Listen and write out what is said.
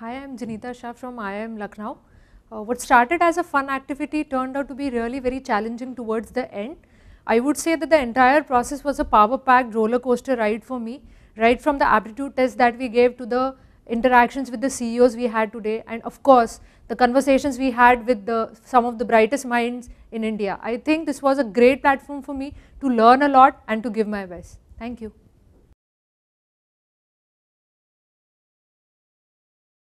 Hi, I'm Janita Shah from IIM Lucknow. Uh, what started as a fun activity turned out to be really very challenging towards the end. I would say that the entire process was a power-packed roller coaster ride for me, right from the aptitude test that we gave to the interactions with the CEOs we had today and of course the conversations we had with the, some of the brightest minds in India. I think this was a great platform for me to learn a lot and to give my best. Thank you.